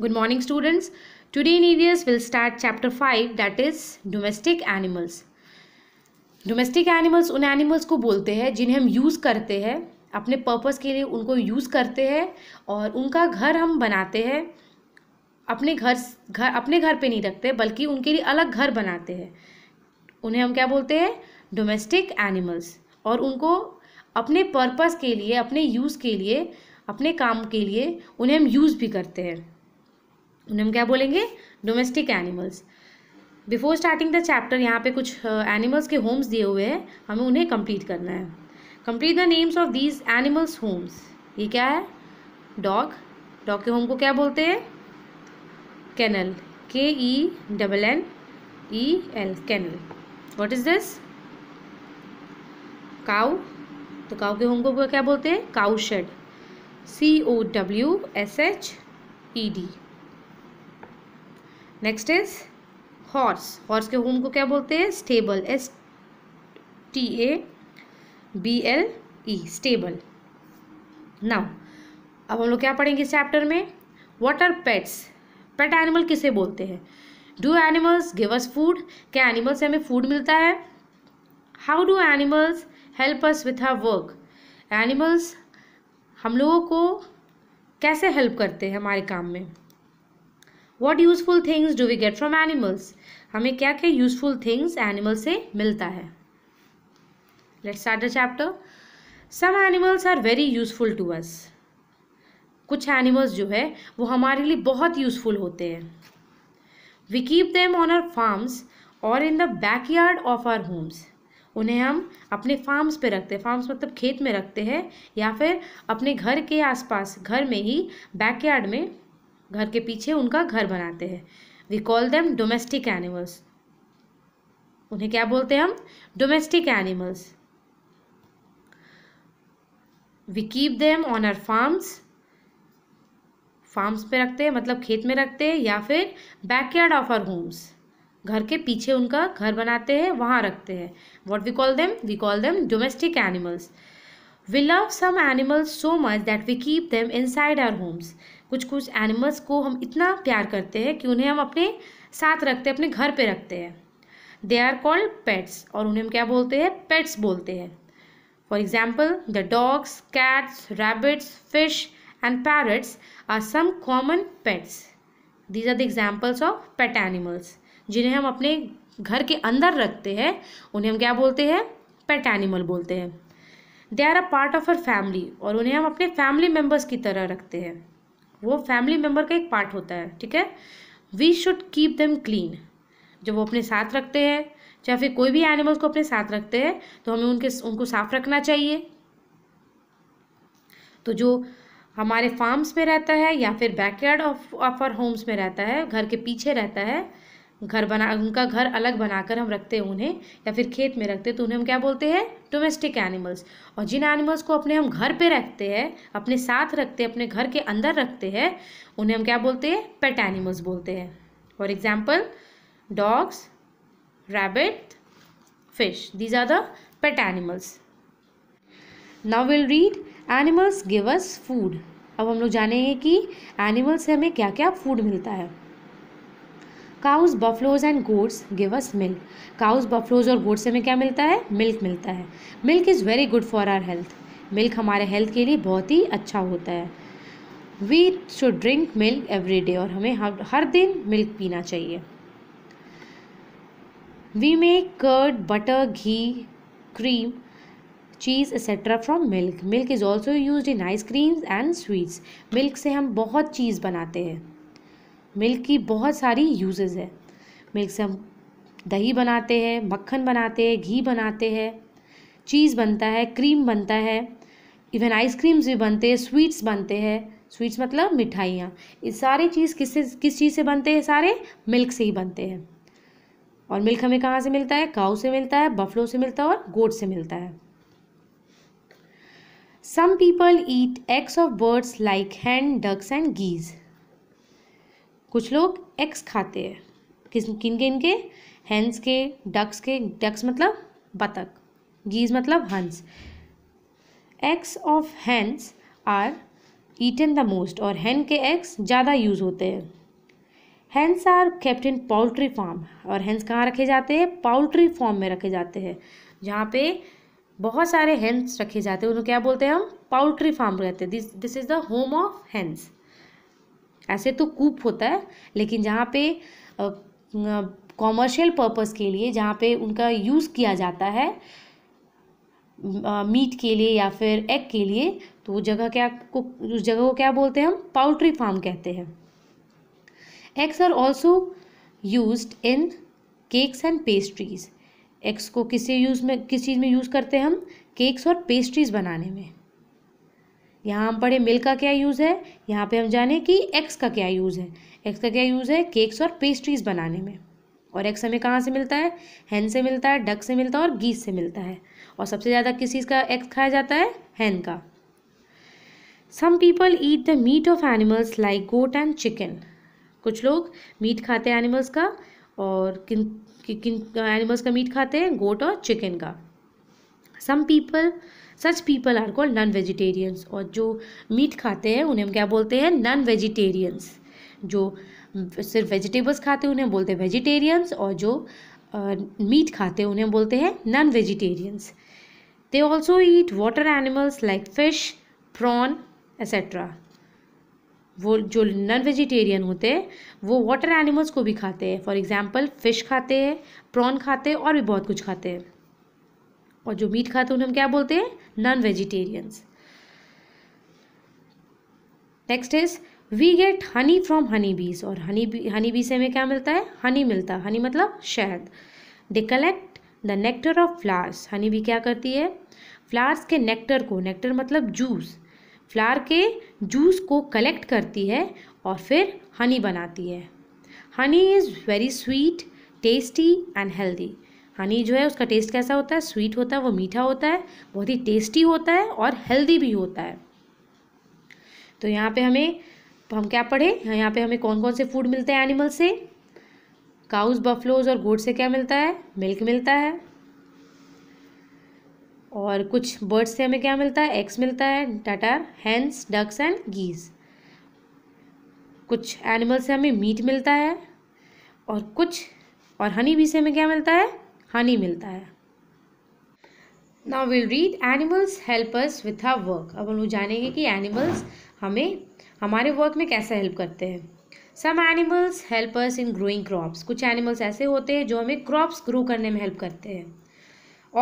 good morning students today in EDS will start chapter five that is domestic animals domestic animals उन animals को बोलते हैं जिन्हें हम यूज़ करते हैं अपने पर्पस के लिए उनको यूज़ करते हैं और उनका घर हम बनाते हैं अपने घर घर अपने घर पे नहीं रखते बल्कि उनके लिए अलग घर बनाते हैं उन्हें हम क्या बोलते हैं डोमेस्टिक एनिमल्स और उनको अपने पर्पस के लिए अपने यूज़ के लिए अपने काम के लिए उन्हें हम यूज़ भी करते हैं उन्हें हम क्या बोलेंगे domestic animals before starting the chapter यहाँ पे कुछ एनिमल्स uh, के होम्स दिए हुए हैं हमें उन्हें कंप्लीट करना है complete the names of these animals homes ये क्या है डॉग डॉग के होम को क्या बोलते हैं कैनल e e तो K E double N E L kennel what is this cow तो काउ के होम को क्या बोलते हैं cow shed C O W S H E D next is horse horse के होम को क्या बोलते हैं stable S T A B L E stable now अब हम लोग क्या पढ़ेंगे इस चैप्टर में what are pets pet animal किसे बोलते हैं do animals give us food क्या एनिमल से हमें फूड मिलता है how do animals help us with our work animals हम लोगों को कैसे हेल्प करते हैं हमारे काम में what useful things do we get from animals हमें क्या क्या यूजफुल थिंग्स एनिमल से मिलता है let's start the chapter some animals are very useful to us कुछ एनिमल्स जो है वो हमारे लिए बहुत यूजफुल होते हैं we keep them on our farms और in the backyard of our homes उन्हें हम अपने फार्म्स पे रखते हैं फार्म्स मतलब खेत में रखते हैं या फिर अपने घर के आसपास घर में ही बैकयार्ड में घर के पीछे उनका घर बनाते हैं we call them domestic animals उन्हें क्या बोलते हैं हम domestic animals we keep them on our farms farms पे रखते हैं मतलब खेत में रखते हैं या फिर बैकयार्ड ऑफ आर होम्स घर के पीछे उनका घर बनाते हैं वहाँ रखते हैं what we call them we call them domestic animals we love some animals so much that we keep them inside our homes कुछ कुछ एनिमल्स को हम इतना प्यार करते हैं कि उन्हें हम अपने साथ रखते हैं अपने घर पे रखते हैं दे आर कॉल्ड पेट्स और उन्हें हम क्या बोलते हैं पेट्स बोलते हैं for example the dogs cats rabbits fish and parrots are some common pets these are the examples of pet animals जिन्हें हम अपने घर के अंदर रखते हैं उन्हें हम क्या बोलते हैं पेट एनिमल बोलते हैं they are a part of our family और उन्हें हम अपने फैमिली मेम्बर्स की तरह रखते हैं वो फैमिली मेम्बर का एक पार्ट होता है ठीक है we should keep them clean जब वो अपने साथ रखते हैं या फिर कोई भी एनिमल्स को अपने साथ रखते हैं तो हमें उनके उनको साफ रखना चाहिए तो जो हमारे फार्म्स में रहता है या फिर backyard of of our homes में रहता है घर के पीछे रहता है घर बना उनका घर अलग बनाकर हम रखते हैं उन्हें या फिर खेत में रखते हैं तो उन्हें हम क्या बोलते हैं डोमेस्टिक एनिमल्स और जिन एनिमल्स को अपने हम घर पे रखते हैं अपने साथ रखते हैं अपने घर के अंदर रखते हैं उन्हें हम क्या बोलते हैं पेट एनिमल्स बोलते हैं for example dogs rabbit fish these are the pet animals now will read animals give us food अब हम लोग जानेंगे कि एनिमल्स से हमें क्या क्या फूड मिलता है cows buffaloes and goats give us milk cows buffaloes और गोड्स से हमें क्या मिलता है मिल्क मिलता है milk is very good for our health milk हमारे हेल्थ के लिए बहुत ही अच्छा होता है we should drink milk every day और हमें हर, हर दिन मिल्क पीना चाहिए we make curd butter ghee cream cheese etcetera from milk milk is also use in ice creams and sweets milk से हम बहुत चीज़ बनाते हैं मिल्क की बहुत सारी यूजेज है मिल्क से हम दही बनाते हैं मक्खन बनाते हैं घी बनाते हैं चीज़ बनता है क्रीम बनता है इवन आइसक्रीम्स भी बनते हैं स्वीट्स बनते हैं स्वीट्स मतलब मिठाइयाँ ये सारी चीज़ किससे किस चीज़ से बनते हैं सारे मिल्क से ही बनते हैं और मिल्क हमें कहाँ से मिलता है काऊ से मिलता है बफलो से मिलता है और गोट से मिलता है some people eat eggs of birds like hens ducks and geese कुछ लोग एक्स खाते हैं किस किन के इनके हैंस के डक्स के डक्स मतलब बतख गीज मतलब हंस eggs of hens are eaten the most और हैन के एग्स ज़्यादा यूज़ होते हैं hens are kept in poultry farm और हैंस कहाँ रखे जाते हैं पाउल्ट्री फार्म में रखे जाते हैं जहाँ पे बहुत सारे हैंस रखे जाते हैं उन्हें क्या बोलते हैं हम पाउल्ट्री फार्म कहते हैं this this is the home of hens ऐसे तो कूप होता है लेकिन जहाँ पे कॉमर्शियल पर्पस के लिए जहाँ पे उनका यूज़ किया जाता है मीट के लिए या फिर एग के लिए तो वो जगह क्या को उस जगह को क्या बोलते हैं हम पाउल्ट्री फार्म कहते हैं eggs are also use in cakes and pastries eggs को किसी यूज़ में किस चीज़ में यूज़ करते हैं हम केक्स और पेस्ट्रीज बनाने में यहाँ हम पढ़े मिल्क का क्या यूज़ है यहाँ पे हम जाने कि एक्स का क्या यूज़ है एक्स का क्या यूज़ है केक्स और पेस्ट्रीज बनाने में और एक्स हमें कहाँ से मिलता है हैन से मिलता है डक से मिलता है और गीस से मिलता है और सबसे ज़्यादा किस चीज़ का एक्स खाया जाता है हैन का some people eat the meat of animals like goat and chicken कुछ लोग मीट खाते हैं एनिमल्स का और किन किन एनिमल्स का मीट खाते हैं गोट और चिकन का some people such people are called non vegetarians और जो मीट खाते हैं उन्हें हम क्या बोलते हैं नॉन वेजिटेरियंस जो सिर्फ वेजिटेबल्स खाते हैं उन्हें बोलते हैं वेजिटेरियंस और जो मीट uh, खाते हैं उन्हें बोलते हैं non vegetarians they also eat water animals like fish prawn etcetera वो जो नॉन वेजिटेरियन होते हैं वो वाटर एनिमल्स को भी खाते हैं फॉर एग्जाम्पल फिश खाते हैं प्रॉन खाते हैं और भी बहुत कुछ खाते हैं और जो मीट खाते हैं उन्हें हम क्या बोलते हैं non vegetarians next is we get honey from honey bees और हनी बी हनी बी से हमें क्या मिलता है हनी मिलता है हनी मतलब शहद they collect the nectar of flowers honey भी क्या करती है फ्लावर्स के नेक्टर को नेक्टर मतलब जूस फ्लावर के जूस को कलेक्ट करती है और फिर हनी बनाती है honey is very sweet tasty and healthy honey जो है उसका टेस्ट कैसा होता है स्वीट होता है वो मीठा होता है बहुत ही टेस्टी होता है और हेल्दी भी होता है तो यहाँ पे हमें तो हम क्या पढ़े यहाँ पे हमें कौन कौन से फूड मिलते हैं एनिमल से काउस बफलोज और गोट से क्या मिलता है मिल्क मिलता है और कुछ बर्ड्स से हमें क्या मिलता है एग्स मिलता है टाटा हैंस डक्स एंड गीज़ कुछ एनिमल से हमें मीट मिलता है और कुछ और हनी भी से हमें क्या मिलता है हनी मिलता है now will read animals helpers with our work अब हम लोग जानेंगे कि एनिमल्स हमें हमारे वर्क में कैसे हेल्प करते हैं some animals helpers in growing crops कुछ एनिमल्स ऐसे होते हैं जो हमें क्रॉप्स ग्रो करने में हेल्प करते हैं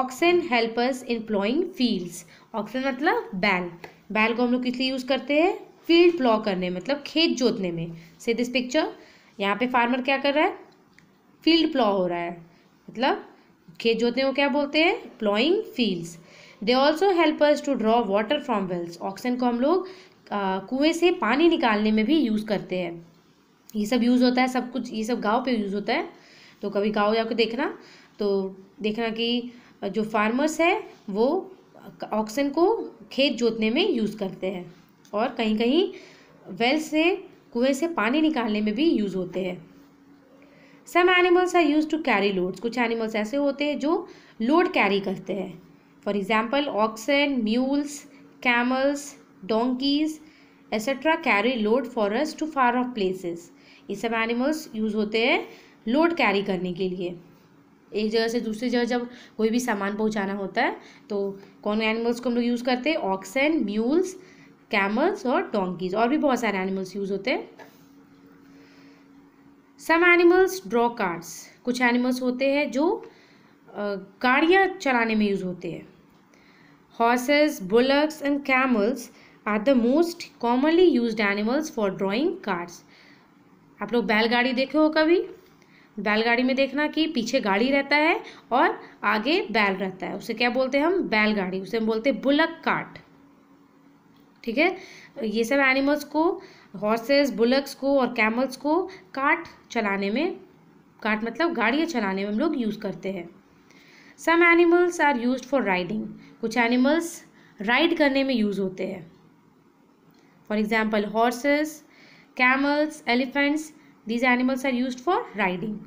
oxen helpers in ploughing fields oxen मतलब बैल बैल को हम लोग किस लिए यूज़ करते हैं फील्ड प्लॉ करने मतलब खेत जोतने में से दिस पिक्चर यहाँ पे फार्मर क्या कर रहा है फील्ड प्लॉ हो रहा है मतलब खेत जोतने वो क्या बोलते हैं ploughing fields they also helpers to draw water from wells oxen को हम लोग कुएँ से पानी निकालने में भी यूज़ करते हैं ये सब यूज़ होता है सब कुछ ये सब गाँव पे यूज़ होता है तो कभी गाँव जाकर देखना तो देखना कि जो फार्मर्स है वो ऑक्सीजन को खेत जोतने में यूज़ करते हैं और कहीं कहीं वेल से कुएँ से पानी निकालने में भी यूज़ होते हैं some animals are use to carry loads कुछ एनिमल्स ऐसे होते हैं जो लोड कैरी करते हैं for example oxen mules camels donkeys etcetera carry load for us to far off places ये सब एनिमल्स यूज़ होते हैं लोड कैरी करने के लिए एक जगह से दूसरी जगह जब कोई भी सामान पहुंचाना होता है तो कौन एनिमल्स को हम लोग यूज़ करते हैं ऑक्सन म्यूल्स कैमल्स और डोंकीज और भी बहुत सारे एनिमल्स यूज़ होते हैं सम एनिमल्स ड्रॉ कार्ड्स कुछ एनिमल्स होते हैं जो गाड़ियाँ चलाने में यूज़ होते हैं horses bullocks and camels are the most commonly use animals for drawing carts आप लोग बैलगाड़ी देखे हो कभी बैलगाड़ी में देखना कि पीछे गाड़ी रहता है और आगे बैल रहता है उसे क्या बोलते हैं हम बैलगाड़ी उसे हम बोलते हैं बुलक कार्ट ठीक है ये सब एनिमल्स को हॉर्सेस बुलक्स को और कैमल्स को काट चलाने में काट मतलब गाड़ियाँ चलाने में हम लोग यूज़ करते हैं some animals are use for riding कुछ एनिमल्स राइड करने में यूज़ होते हैं for example horses camels elephants these animals are use for riding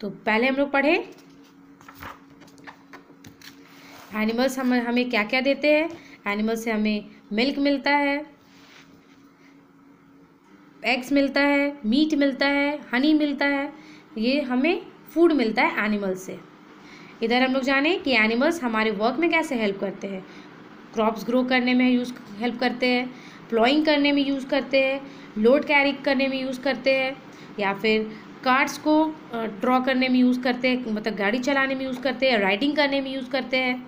तो पहले हम लोग पढ़े एनिमल्स हम हमें क्या क्या देते हैं एनिमल्स से हमें मिल्क मिलता है एग्स मिलता है मीट मिलता है हनी मिलता है ये हमें फूड मिलता है एनिमल्स से इधर हम लोग जाने कि एनिमल्स हमारे वर्क में कैसे हेल्प करते हैं क्रॉप्स ग्रो करने में यूज़ हेल्प करते हैं प्लॉइंग करने में यूज़ करते हैं लोड कैरी करने में यूज़ करते हैं या फिर कार्ड्स को ड्रॉ करने में यूज़ करते हैं मतलब गाड़ी चलाने में यूज़ करते हैं राइडिंग करने में यूज़ करते हैं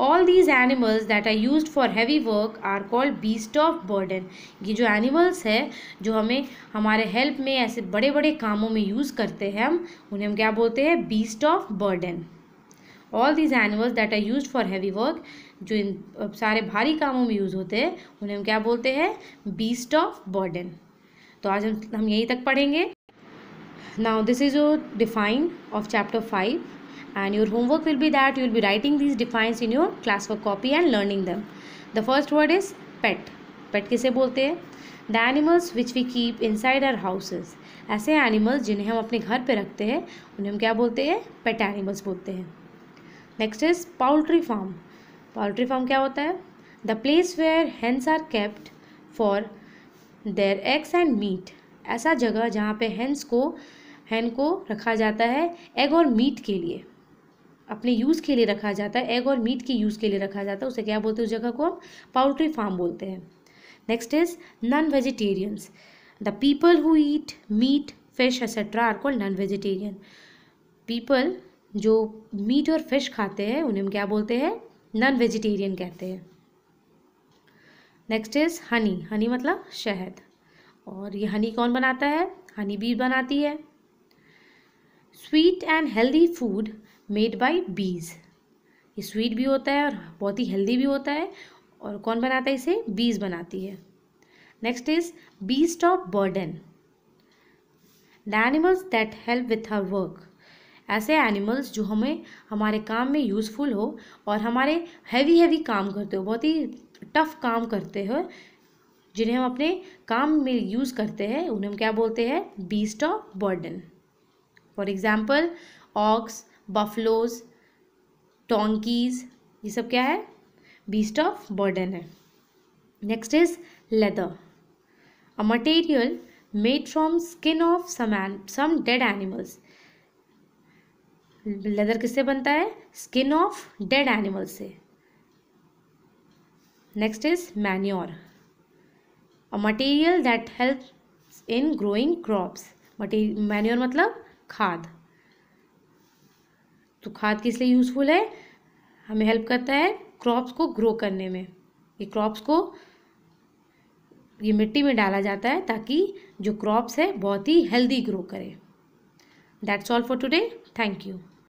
all these animals that are use for heavy work are called beast of burden ये जो एनिमल्स है जो हमें हमारे हेल्प में ऐसे बड़े बड़े कामों में यूज़ करते हैं हम उन्हें हम क्या बोलते हैं beast of burden all these animals that are use for heavy work जो इन सारे भारी कामों में यूज़ होते हैं उन्हें हम क्या बोलते हैं बीस्ट ऑफ बर्डन तो आज हम हम यहीं तक पढ़ेंगे now this is your define of chapter five and your homework will be that you will be writing these defines in your classwork copy and learning them the first word is pet pet किसे बोलते हैं the animals which we keep inside our houses ऐसे animals जिन्हें हम अपने घर पे रखते हैं उन्हें हम क्या बोलते हैं पेट एनिमल्स बोलते हैं next is poultry farm poultry farm क्या होता है the place where hens are kept for their eggs and meat ऐसा जगह जहाँ पे हैंस को हैन को रखा जाता है एग और मीट के लिए अपने यूज़ के लिए रखा जाता है एग और मीट के यूज़ के लिए रखा जाता है उसे क्या बोलते हैं उस जगह को हम पोल्ट्री फार्म बोलते हैं next is non vegetarians the people who eat meat fish etcetera are called non vegetarian people जो मीट और फिश खाते हैं उन्हें हम क्या बोलते हैं नॉन वेजिटेरियन कहते हैं नेक्स्ट इज हनी हनी मतलब शहद और ये हनी कौन बनाता है हनी बी बनाती है sweet and healthy food made by bees ये स्वीट भी होता है और बहुत ही हेल्दी भी होता है और कौन बनाता है इसे बीज बनाती है next is beast of burden the animals that help with her work ऐसे एनिमल्स जो हमें हमारे काम में यूज़फुल हो और हमारे हैवी हैवी काम करते हो बहुत ही टफ काम करते हो जिन्हें हम अपने काम में यूज़ करते हैं उन्हें हम क्या बोलते हैं beast of burden for example ox buffaloes donkeys ये सब क्या है बीस्ट ऑफ बर्डन है next is leather a material made from skin of some dead animals leather किससे बनता है स्किन ऑफ डेड एनिमल से next is manure a material that help in growing crops material manure मतलब खाद तो खाद किस लिए यूज़फुल है हमें हेल्प करता है क्रॉप्स को ग्रो करने में ये क्रॉप्स को ये मिट्टी में डाला जाता है ताकि जो क्रॉप्स है बहुत ही हेल्दी ग्रो करे that's all for today thank you